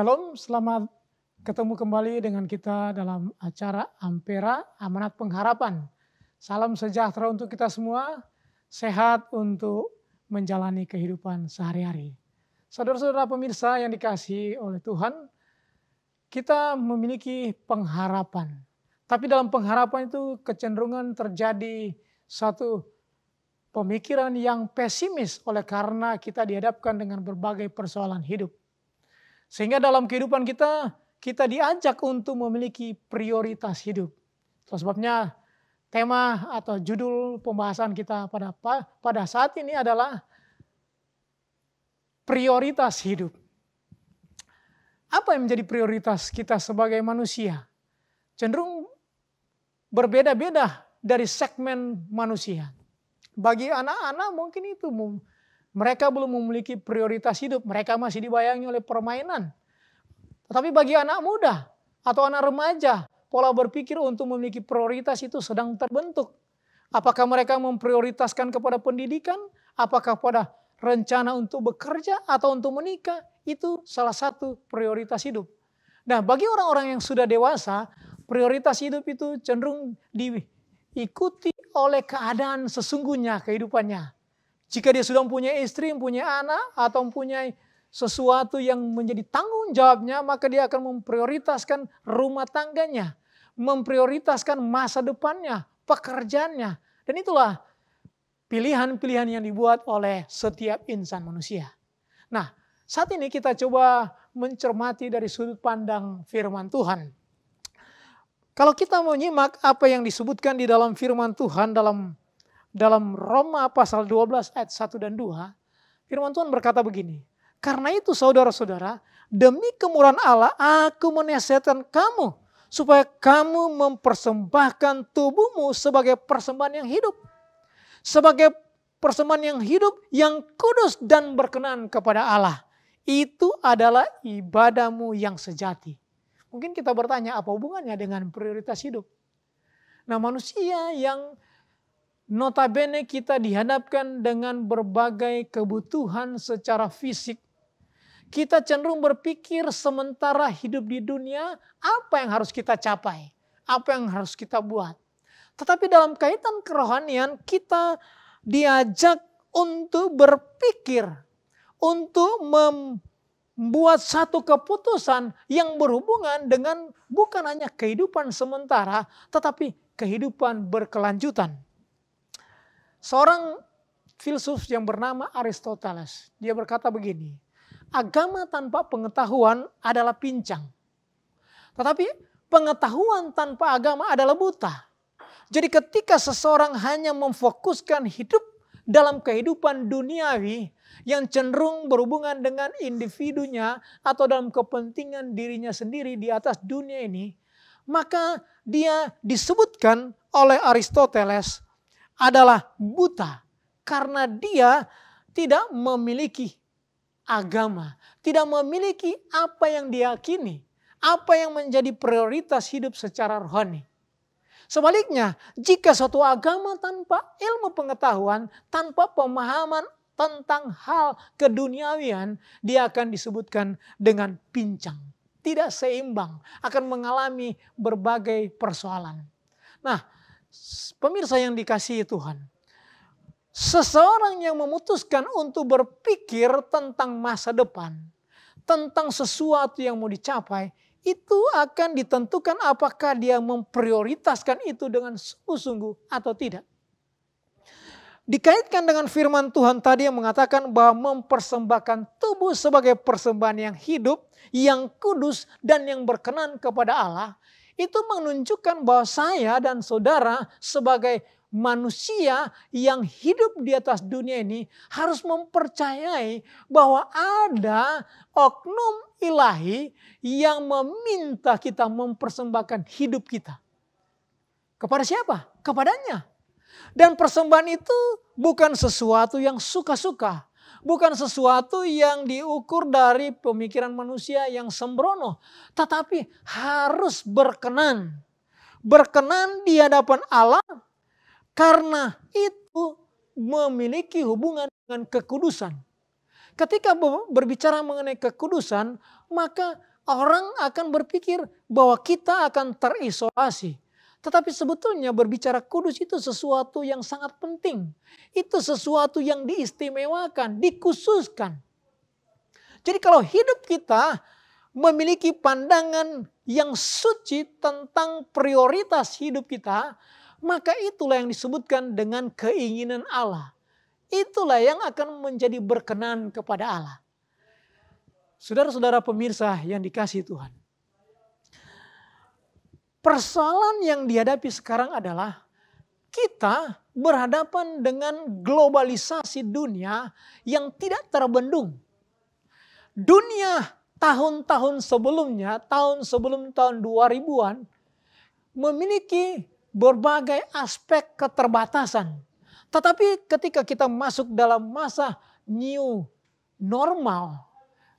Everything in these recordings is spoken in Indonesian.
Shalom, selamat ketemu kembali dengan kita dalam acara Ampera Amanat Pengharapan. Salam sejahtera untuk kita semua, sehat untuk menjalani kehidupan sehari-hari. Saudara-saudara pemirsa yang dikasihi oleh Tuhan, kita memiliki pengharapan. Tapi dalam pengharapan itu kecenderungan terjadi satu pemikiran yang pesimis oleh karena kita dihadapkan dengan berbagai persoalan hidup. Sehingga dalam kehidupan kita, kita diajak untuk memiliki prioritas hidup. Itu sebabnya tema atau judul pembahasan kita pada pada saat ini adalah prioritas hidup. Apa yang menjadi prioritas kita sebagai manusia? Cenderung berbeda-beda dari segmen manusia. Bagi anak-anak mungkin itu mereka belum memiliki prioritas hidup, mereka masih dibayangi oleh permainan. Tetapi bagi anak muda atau anak remaja, pola berpikir untuk memiliki prioritas itu sedang terbentuk. Apakah mereka memprioritaskan kepada pendidikan, apakah pada rencana untuk bekerja atau untuk menikah, itu salah satu prioritas hidup. Nah, bagi orang-orang yang sudah dewasa, prioritas hidup itu cenderung diikuti oleh keadaan sesungguhnya kehidupannya. Jika dia sudah mempunyai istri, mempunyai anak, atau mempunyai sesuatu yang menjadi tanggung jawabnya, maka dia akan memprioritaskan rumah tangganya, memprioritaskan masa depannya, pekerjaannya. Dan itulah pilihan-pilihan yang dibuat oleh setiap insan manusia. Nah, saat ini kita coba mencermati dari sudut pandang firman Tuhan. Kalau kita menyimak apa yang disebutkan di dalam firman Tuhan dalam dalam Roma pasal 12 ayat 1 dan 2, firman Tuhan berkata begini, karena itu saudara-saudara, demi kemurahan Allah aku menasihatkan kamu supaya kamu mempersembahkan tubuhmu sebagai persembahan yang hidup. Sebagai persembahan yang hidup, yang kudus dan berkenan kepada Allah. Itu adalah ibadahmu yang sejati. Mungkin kita bertanya apa hubungannya dengan prioritas hidup. Nah manusia yang Notabene kita dihadapkan dengan berbagai kebutuhan secara fisik. Kita cenderung berpikir sementara hidup di dunia apa yang harus kita capai, apa yang harus kita buat. Tetapi dalam kaitan kerohanian kita diajak untuk berpikir, untuk membuat satu keputusan yang berhubungan dengan bukan hanya kehidupan sementara tetapi kehidupan berkelanjutan. Seorang filsuf yang bernama Aristoteles, dia berkata begini, agama tanpa pengetahuan adalah pincang. Tetapi pengetahuan tanpa agama adalah buta. Jadi ketika seseorang hanya memfokuskan hidup dalam kehidupan duniawi yang cenderung berhubungan dengan individunya atau dalam kepentingan dirinya sendiri di atas dunia ini, maka dia disebutkan oleh Aristoteles adalah buta karena dia tidak memiliki agama, tidak memiliki apa yang diakini apa yang menjadi prioritas hidup secara rohani. Sebaliknya, jika suatu agama tanpa ilmu pengetahuan, tanpa pemahaman tentang hal keduniawian, dia akan disebutkan dengan pincang, tidak seimbang, akan mengalami berbagai persoalan. Nah, Pemirsa yang dikasihi Tuhan. Seseorang yang memutuskan untuk berpikir tentang masa depan, tentang sesuatu yang mau dicapai, itu akan ditentukan apakah dia memprioritaskan itu dengan sungguh-sungguh atau tidak. Dikaitkan dengan firman Tuhan tadi yang mengatakan bahwa mempersembahkan tubuh sebagai persembahan yang hidup, yang kudus dan yang berkenan kepada Allah itu menunjukkan bahwa saya dan saudara sebagai manusia yang hidup di atas dunia ini harus mempercayai bahwa ada oknum ilahi yang meminta kita mempersembahkan hidup kita. Kepada siapa? Kepadanya. Dan persembahan itu bukan sesuatu yang suka-suka bukan sesuatu yang diukur dari pemikiran manusia yang sembrono, tetapi harus berkenan. Berkenan di hadapan Allah karena itu memiliki hubungan dengan kekudusan. Ketika berbicara mengenai kekudusan, maka orang akan berpikir bahwa kita akan terisolasi tetapi sebetulnya berbicara kudus itu sesuatu yang sangat penting. Itu sesuatu yang diistimewakan, dikhususkan. Jadi kalau hidup kita memiliki pandangan yang suci tentang prioritas hidup kita, maka itulah yang disebutkan dengan keinginan Allah. Itulah yang akan menjadi berkenan kepada Allah. Saudara-saudara pemirsa yang dikasih Tuhan. Persoalan yang dihadapi sekarang adalah kita berhadapan dengan globalisasi dunia yang tidak terbendung. Dunia tahun-tahun sebelumnya, tahun sebelum tahun 2000-an, memiliki berbagai aspek keterbatasan. Tetapi ketika kita masuk dalam masa new normal,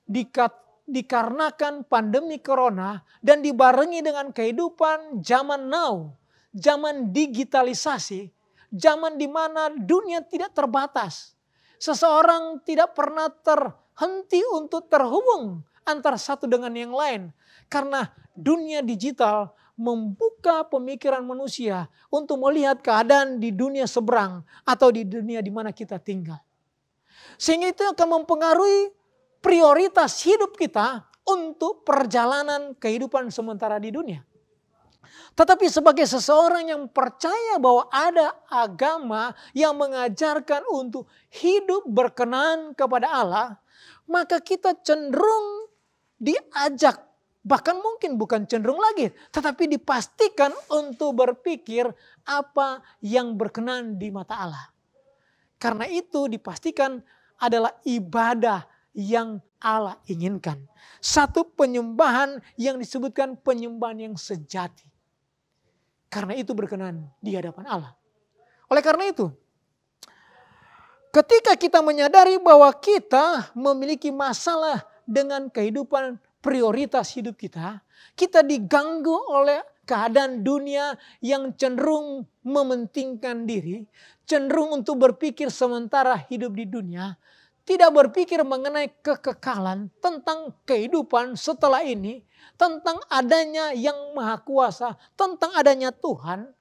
dikat dikarenakan pandemi corona dan dibarengi dengan kehidupan zaman now, zaman digitalisasi, zaman di mana dunia tidak terbatas. Seseorang tidak pernah terhenti untuk terhubung antara satu dengan yang lain karena dunia digital membuka pemikiran manusia untuk melihat keadaan di dunia seberang atau di dunia di mana kita tinggal. Sehingga itu akan mempengaruhi prioritas hidup kita untuk perjalanan kehidupan sementara di dunia. Tetapi sebagai seseorang yang percaya bahwa ada agama yang mengajarkan untuk hidup berkenan kepada Allah, maka kita cenderung diajak bahkan mungkin bukan cenderung lagi tetapi dipastikan untuk berpikir apa yang berkenan di mata Allah. Karena itu dipastikan adalah ibadah yang Allah inginkan. Satu penyembahan yang disebutkan penyembahan yang sejati. Karena itu berkenan di hadapan Allah. Oleh karena itu, ketika kita menyadari bahwa kita memiliki masalah dengan kehidupan prioritas hidup kita, kita diganggu oleh keadaan dunia yang cenderung mementingkan diri, cenderung untuk berpikir sementara hidup di dunia, tidak berpikir mengenai kekekalan, tentang kehidupan setelah ini, tentang adanya yang maha kuasa, tentang adanya Tuhan,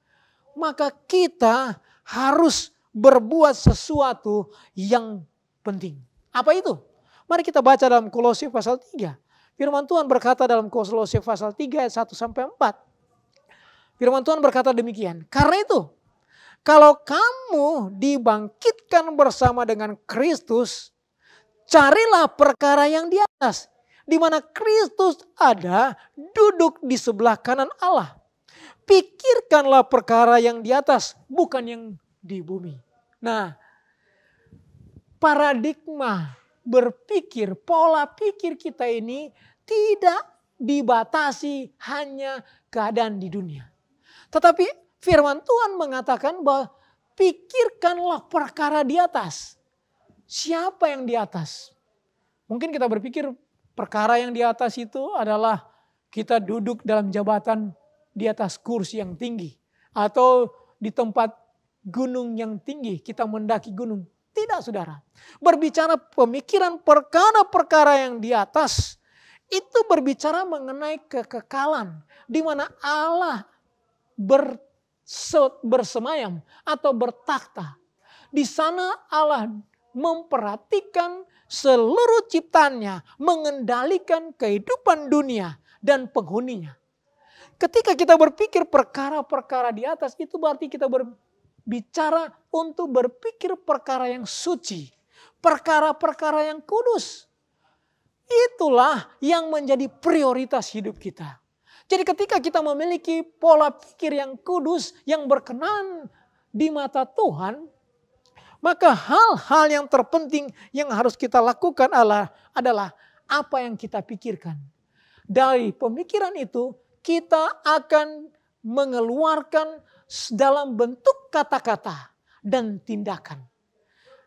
maka kita harus berbuat sesuatu yang penting. Apa itu? Mari kita baca dalam Kolose pasal 3. Firman Tuhan berkata dalam Kolose pasal 3 ayat 1 sampai 4. Firman Tuhan berkata demikian. Karena itu, kalau kamu dibangkitkan bersama dengan Kristus, Carilah perkara yang di atas. Di mana Kristus ada duduk di sebelah kanan Allah. Pikirkanlah perkara yang di atas, bukan yang di bumi. Nah, paradigma berpikir, pola pikir kita ini tidak dibatasi hanya keadaan di dunia. Tetapi firman Tuhan mengatakan bahwa pikirkanlah perkara di atas siapa yang di atas? Mungkin kita berpikir perkara yang di atas itu adalah kita duduk dalam jabatan di atas kursi yang tinggi atau di tempat gunung yang tinggi, kita mendaki gunung. Tidak saudara. Berbicara pemikiran perkara-perkara yang di atas itu berbicara mengenai kekekalan di mana Allah bersemayam atau bertakhta. Di sana Allah memperhatikan seluruh ciptaannya, mengendalikan kehidupan dunia dan penghuninya. Ketika kita berpikir perkara-perkara di atas itu berarti kita berbicara untuk berpikir perkara yang suci, perkara-perkara yang kudus. Itulah yang menjadi prioritas hidup kita. Jadi ketika kita memiliki pola pikir yang kudus, yang berkenan di mata Tuhan, maka hal-hal yang terpenting yang harus kita lakukan adalah, adalah apa yang kita pikirkan. Dari pemikiran itu kita akan mengeluarkan dalam bentuk kata-kata dan tindakan.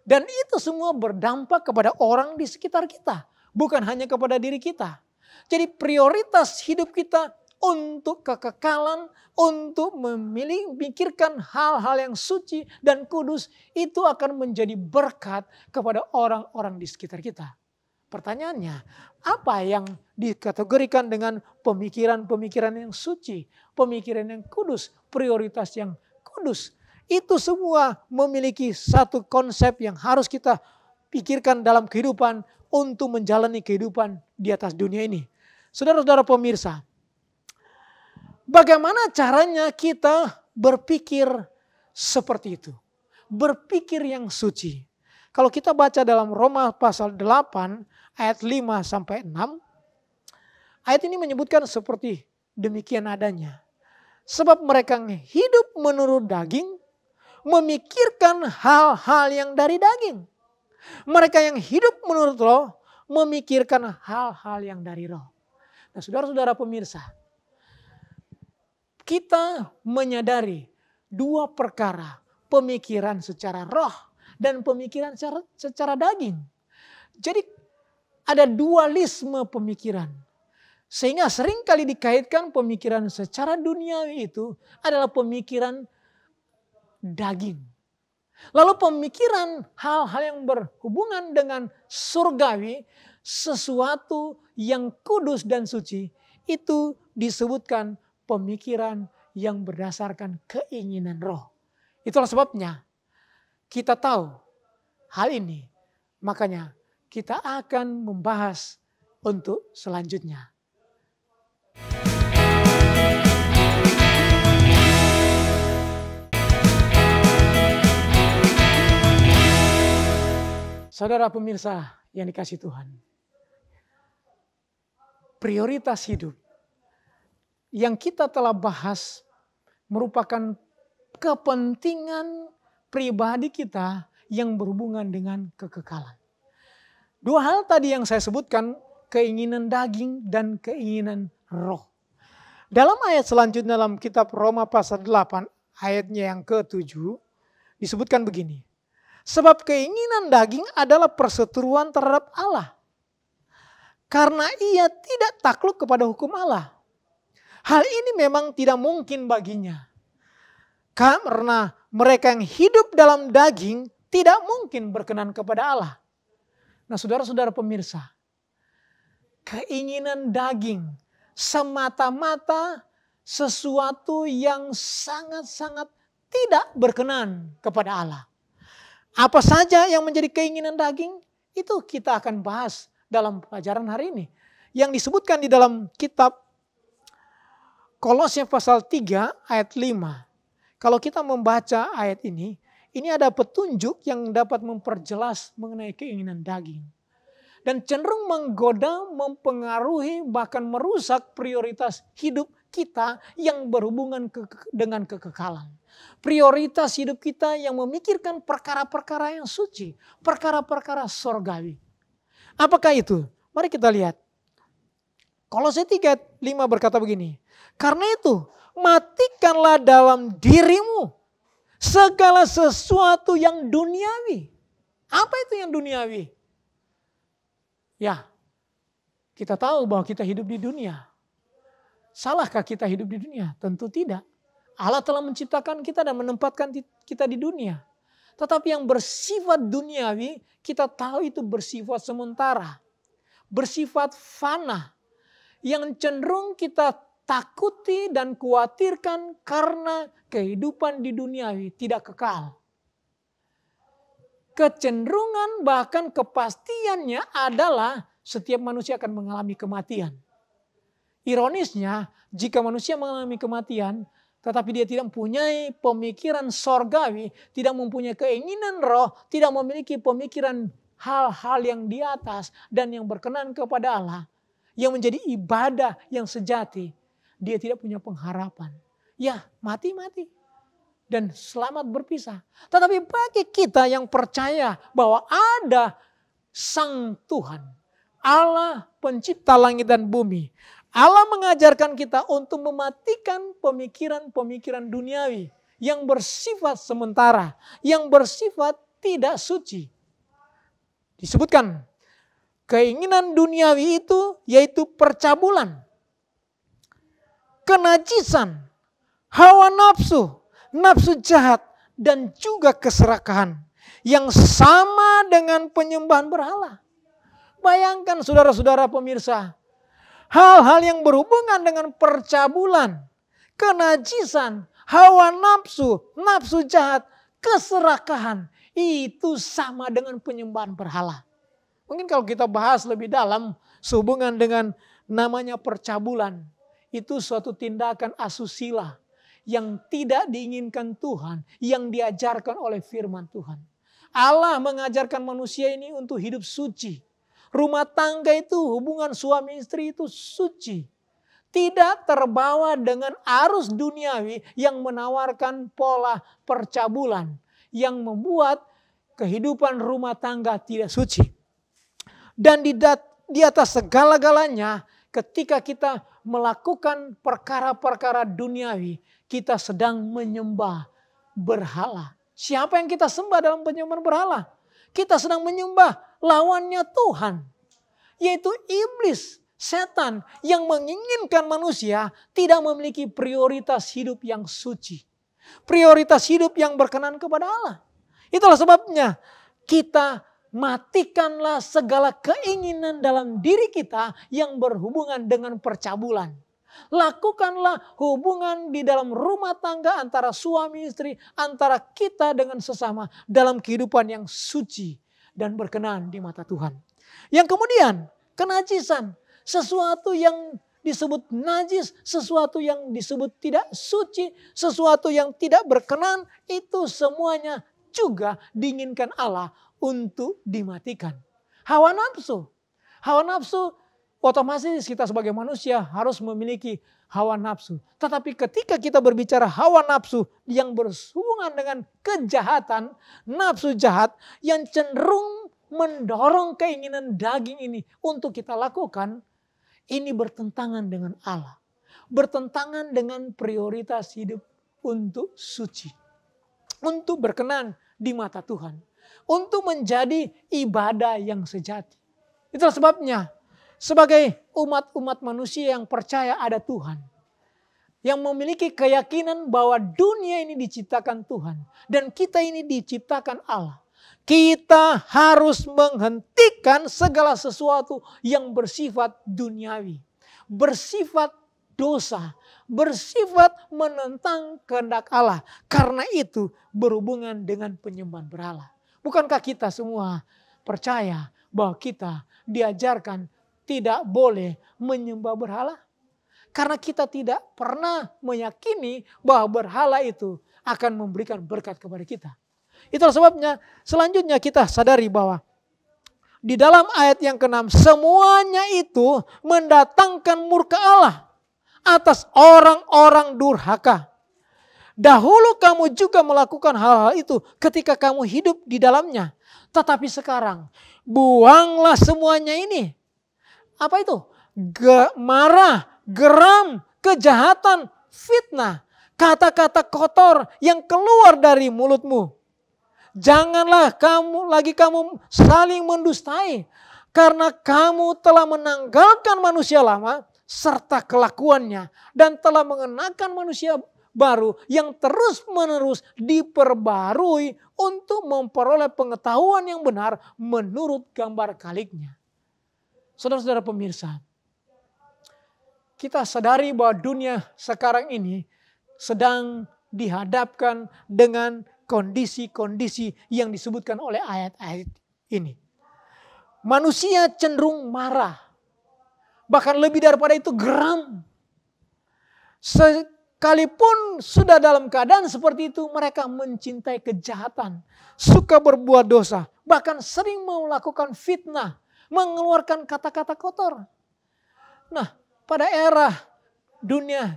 Dan itu semua berdampak kepada orang di sekitar kita. Bukan hanya kepada diri kita. Jadi prioritas hidup kita untuk kekekalan, untuk memilih, memikirkan hal-hal yang suci dan kudus, itu akan menjadi berkat kepada orang-orang di sekitar kita. Pertanyaannya, apa yang dikategorikan dengan pemikiran-pemikiran yang suci, pemikiran yang kudus, prioritas yang kudus? Itu semua memiliki satu konsep yang harus kita pikirkan dalam kehidupan untuk menjalani kehidupan di atas dunia ini. Saudara-saudara pemirsa, Bagaimana caranya kita berpikir seperti itu? Berpikir yang suci. Kalau kita baca dalam Roma pasal 8 ayat 5 sampai 6, ayat ini menyebutkan seperti demikian adanya. Sebab mereka hidup menurut daging, memikirkan hal-hal yang dari daging. Mereka yang hidup menurut roh memikirkan hal-hal yang dari roh. Nah saudara-saudara pemirsa, kita menyadari dua perkara, pemikiran secara roh dan pemikiran secara, secara daging. Jadi ada dualisme pemikiran. Sehingga seringkali dikaitkan pemikiran secara duniawi itu adalah pemikiran daging. Lalu pemikiran hal-hal yang berhubungan dengan surgawi, sesuatu yang kudus dan suci, itu disebutkan pemikiran yang berdasarkan keinginan roh. Itulah sebabnya kita tahu hal ini. Makanya kita akan membahas untuk selanjutnya. Saudara pemirsa yang dikasih Tuhan, prioritas hidup yang kita telah bahas merupakan kepentingan pribadi kita yang berhubungan dengan kekekalan. Dua hal tadi yang saya sebutkan, keinginan daging dan keinginan roh. Dalam ayat selanjutnya dalam kitab Roma pasal 8, ayatnya yang ke-7, disebutkan begini. Sebab keinginan daging adalah perseteruan terhadap Allah. Karena ia tidak takluk kepada hukum Allah Hal ini memang tidak mungkin baginya. Karena mereka yang hidup dalam daging tidak mungkin berkenan kepada Allah. Nah saudara-saudara pemirsa, keinginan daging semata-mata sesuatu yang sangat-sangat tidak berkenan kepada Allah. Apa saja yang menjadi keinginan daging itu kita akan bahas dalam pelajaran hari ini. Yang disebutkan di dalam kitab Kolose pasal 3 ayat 5. Kalau kita membaca ayat ini, ini ada petunjuk yang dapat memperjelas mengenai keinginan daging. Dan cenderung menggoda, mempengaruhi, bahkan merusak prioritas hidup kita yang berhubungan ke, dengan kekekalan. Prioritas hidup kita yang memikirkan perkara-perkara yang suci, perkara-perkara sorgawi. Apakah itu? Mari kita lihat. Kolose 3, 5 berkata begini. Karena itu matikanlah dalam dirimu segala sesuatu yang duniawi. Apa itu yang duniawi? Ya, kita tahu bahwa kita hidup di dunia. Salahkah kita hidup di dunia? Tentu tidak. Allah telah menciptakan kita dan menempatkan kita di dunia. Tetapi yang bersifat duniawi, kita tahu itu bersifat sementara. Bersifat fana yang cenderung kita takuti dan khawatirkan karena kehidupan di dunia tidak kekal. Kecenderungan bahkan kepastiannya adalah setiap manusia akan mengalami kematian. Ironisnya, jika manusia mengalami kematian, tetapi dia tidak mempunyai pemikiran sorgawi, tidak mempunyai keinginan roh, tidak memiliki pemikiran hal-hal yang di atas dan yang berkenan kepada Allah, yang menjadi ibadah yang sejati, dia tidak punya pengharapan. Ya, mati-mati dan selamat berpisah. Tetapi bagi kita yang percaya bahwa ada Sang Tuhan, Allah pencipta langit dan bumi, Allah mengajarkan kita untuk mematikan pemikiran-pemikiran duniawi yang bersifat sementara, yang bersifat tidak suci. Disebutkan Keinginan duniawi itu yaitu percabulan, kenajisan, hawa nafsu, nafsu jahat, dan juga keserakahan yang sama dengan penyembahan berhala. Bayangkan saudara-saudara pemirsa, hal-hal yang berhubungan dengan percabulan, kenajisan, hawa nafsu, nafsu jahat, keserakahan, itu sama dengan penyembahan berhala. Mungkin kalau kita bahas lebih dalam sehubungan dengan namanya percabulan. Itu suatu tindakan asusila yang tidak diinginkan Tuhan, yang diajarkan oleh firman Tuhan. Allah mengajarkan manusia ini untuk hidup suci. Rumah tangga itu, hubungan suami istri itu suci. Tidak terbawa dengan arus duniawi yang menawarkan pola percabulan. Yang membuat kehidupan rumah tangga tidak suci. Dan di, dat, di atas segala-galanya ketika kita melakukan perkara-perkara duniawi, kita sedang menyembah berhala. Siapa yang kita sembah dalam penyembahan berhala? Kita sedang menyembah lawannya Tuhan, yaitu iblis, setan yang menginginkan manusia tidak memiliki prioritas hidup yang suci, prioritas hidup yang berkenan kepada Allah. Itulah sebabnya kita matikanlah segala keinginan dalam diri kita yang berhubungan dengan percabulan. Lakukanlah hubungan di dalam rumah tangga antara suami istri, antara kita dengan sesama dalam kehidupan yang suci dan berkenan di mata Tuhan. Yang kemudian, kenajisan, sesuatu yang disebut najis, sesuatu yang disebut tidak suci, sesuatu yang tidak berkenan, itu semuanya juga diinginkan Allah untuk dimatikan. Hawa nafsu. Hawa nafsu otomatis kita sebagai manusia harus memiliki hawa nafsu. Tetapi ketika kita berbicara hawa nafsu yang bersuungan dengan kejahatan, nafsu jahat yang cenderung mendorong keinginan daging ini untuk kita lakukan, ini bertentangan dengan Allah. Bertentangan dengan prioritas hidup untuk suci. Untuk berkenan di mata Tuhan untuk menjadi ibadah yang sejati. Itulah sebabnya sebagai umat-umat manusia yang percaya ada Tuhan. Yang memiliki keyakinan bahwa dunia ini diciptakan Tuhan. Dan kita ini diciptakan Allah. Kita harus menghentikan segala sesuatu yang bersifat duniawi. Bersifat dosa, bersifat menentang kehendak Allah. Karena itu berhubungan dengan penyembahan berhala. Bukankah kita semua percaya bahwa kita diajarkan tidak boleh menyembah berhala? Karena kita tidak pernah meyakini bahwa berhala itu akan memberikan berkat kepada kita. Itulah sebabnya selanjutnya kita sadari bahwa di dalam ayat yang ke-6 semuanya itu mendatangkan murka Allah atas orang-orang durhaka. Dahulu kamu juga melakukan hal-hal itu ketika kamu hidup di dalamnya. Tetapi sekarang buanglah semuanya ini. Apa itu? Ge marah, geram, kejahatan, fitnah, kata-kata kotor yang keluar dari mulutmu. Janganlah kamu lagi kamu saling mendustai karena kamu telah menanggalkan manusia lama serta kelakuannya dan telah mengenakan manusia baru yang terus-menerus diperbarui untuk memperoleh pengetahuan yang benar menurut gambar kaliknya. Saudara-saudara pemirsa, kita sadari bahwa dunia sekarang ini sedang dihadapkan dengan kondisi-kondisi yang disebutkan oleh ayat-ayat ini. Manusia cenderung marah, bahkan lebih daripada itu geram sekalipun sudah dalam keadaan seperti itu, mereka mencintai kejahatan, suka berbuat dosa, bahkan sering melakukan fitnah, mengeluarkan kata-kata kotor. Nah, pada era dunia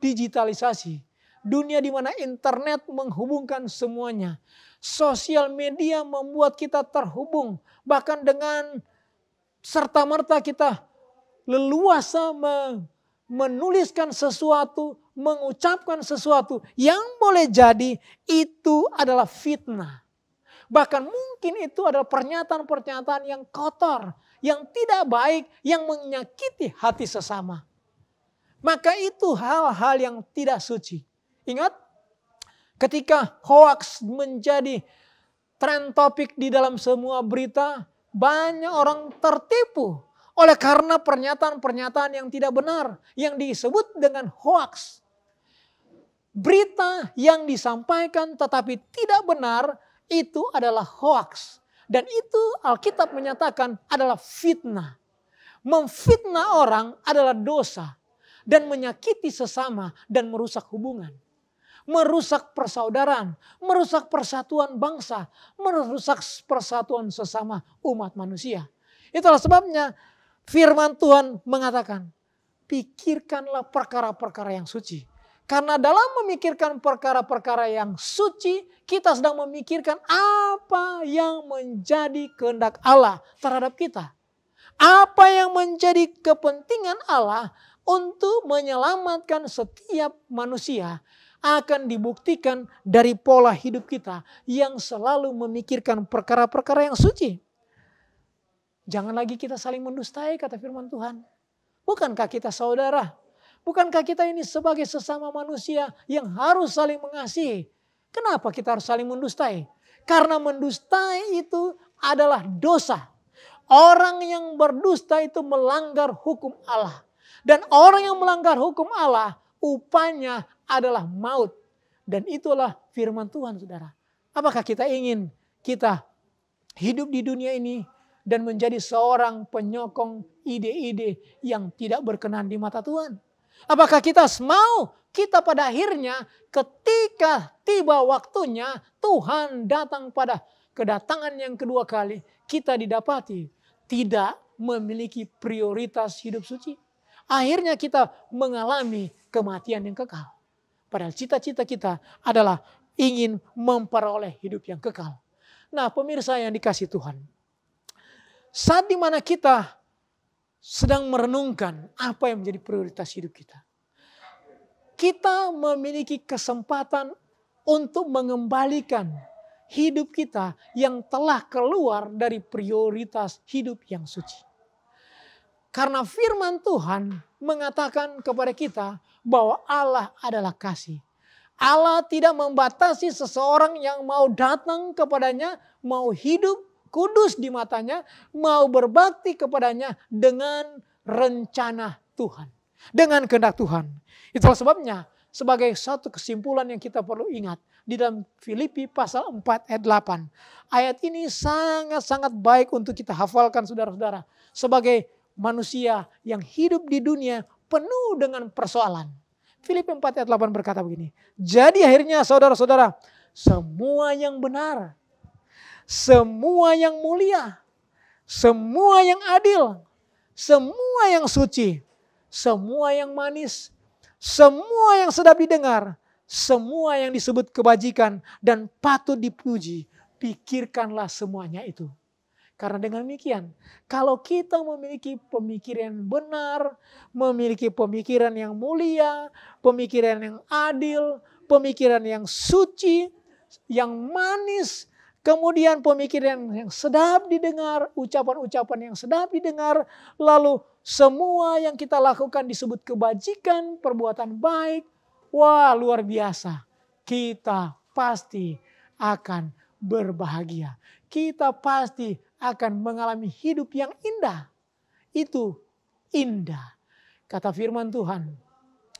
digitalisasi, dunia di mana internet menghubungkan semuanya, sosial media membuat kita terhubung, bahkan dengan serta-merta kita leluasa menuliskan sesuatu mengucapkan sesuatu yang boleh jadi itu adalah fitnah. Bahkan mungkin itu adalah pernyataan-pernyataan yang kotor, yang tidak baik, yang menyakiti hati sesama. Maka itu hal-hal yang tidak suci. Ingat, ketika hoax menjadi tren topik di dalam semua berita, banyak orang tertipu oleh karena pernyataan-pernyataan yang tidak benar yang disebut dengan hoaks. Berita yang disampaikan tetapi tidak benar itu adalah hoaks. Dan itu Alkitab menyatakan adalah fitnah. Memfitnah orang adalah dosa. Dan menyakiti sesama dan merusak hubungan. Merusak persaudaraan, merusak persatuan bangsa, merusak persatuan sesama umat manusia. Itulah sebabnya firman Tuhan mengatakan, pikirkanlah perkara-perkara yang suci karena dalam memikirkan perkara-perkara yang suci, kita sedang memikirkan apa yang menjadi kehendak Allah terhadap kita. Apa yang menjadi kepentingan Allah untuk menyelamatkan setiap manusia akan dibuktikan dari pola hidup kita yang selalu memikirkan perkara-perkara yang suci. Jangan lagi kita saling mendustai kata firman Tuhan. Bukankah kita saudara? Bukankah kita ini sebagai sesama manusia yang harus saling mengasihi? Kenapa kita harus saling mendustai? Karena mendustai itu adalah dosa. Orang yang berdusta itu melanggar hukum Allah. Dan orang yang melanggar hukum Allah upanya adalah maut. Dan itulah firman Tuhan saudara. Apakah kita ingin kita hidup di dunia ini dan menjadi seorang penyokong ide-ide yang tidak berkenan di mata Tuhan? Apakah kita mau kita pada akhirnya ketika tiba waktunya Tuhan datang pada kedatangan yang kedua kali kita didapati tidak memiliki prioritas hidup suci. Akhirnya kita mengalami kematian yang kekal. Padahal cita-cita kita adalah ingin memperoleh hidup yang kekal. Nah pemirsa yang dikasih Tuhan. Saat dimana kita sedang merenungkan apa yang menjadi prioritas hidup kita. Kita memiliki kesempatan untuk mengembalikan hidup kita yang telah keluar dari prioritas hidup yang suci. Karena firman Tuhan mengatakan kepada kita bahwa Allah adalah kasih. Allah tidak membatasi seseorang yang mau datang kepadanya, mau hidup kudus di matanya, mau berbakti kepadanya dengan rencana Tuhan, dengan kehendak Tuhan. Itulah sebabnya sebagai satu kesimpulan yang kita perlu ingat di dalam Filipi pasal 4 ayat 8. Ayat ini sangat-sangat baik untuk kita hafalkan saudara-saudara sebagai manusia yang hidup di dunia penuh dengan persoalan. Filipi 4 ayat 8 berkata begini, Jadi akhirnya saudara-saudara, semua yang benar, semua yang mulia, semua yang adil, semua yang suci, semua yang manis, semua yang sedap didengar, semua yang disebut kebajikan dan patut dipuji, pikirkanlah semuanya itu. Karena dengan demikian, kalau kita memiliki pemikiran benar, memiliki pemikiran yang mulia, pemikiran yang adil, pemikiran yang suci, yang manis, Kemudian pemikiran yang sedap didengar, ucapan-ucapan yang sedap didengar, lalu semua yang kita lakukan disebut kebajikan, perbuatan baik. Wah, luar biasa. Kita pasti akan berbahagia. Kita pasti akan mengalami hidup yang indah. Itu indah. Kata firman Tuhan,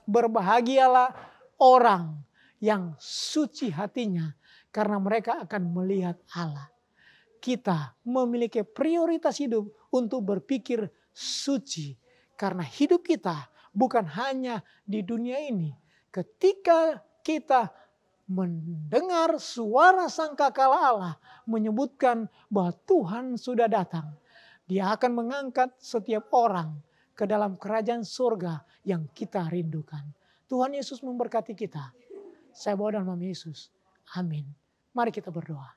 berbahagialah orang yang suci hatinya karena mereka akan melihat Allah. Kita memiliki prioritas hidup untuk berpikir suci. Karena hidup kita bukan hanya di dunia ini. Ketika kita mendengar suara sangka sangkakala Allah menyebutkan bahwa Tuhan sudah datang. Dia akan mengangkat setiap orang ke dalam kerajaan surga yang kita rindukan. Tuhan Yesus memberkati kita. Saya bawa dalam nama Yesus. Amin. Mari kita berdoa.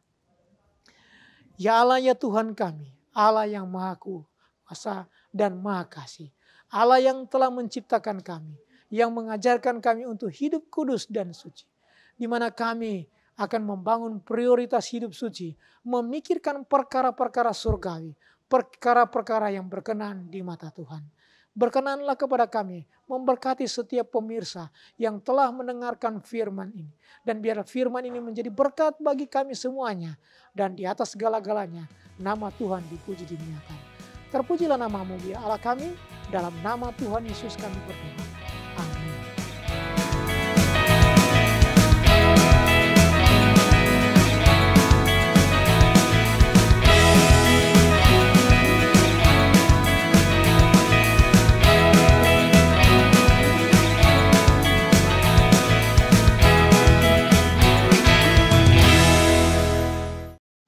Ya Allah ya Tuhan kami, Allah yang maha kuasa dan maha kasih. Allah yang telah menciptakan kami, yang mengajarkan kami untuk hidup kudus dan suci. Di mana kami akan membangun prioritas hidup suci, memikirkan perkara-perkara surgawi, perkara-perkara yang berkenan di mata Tuhan. Berkenanlah kepada kami, memberkati setiap pemirsa yang telah mendengarkan firman ini. Dan biar firman ini menjadi berkat bagi kami semuanya. Dan di atas segala-galanya, nama Tuhan dipuji dimuliakan. Terpujilah namamu ya Allah kami, dalam nama Tuhan Yesus kami berdoa.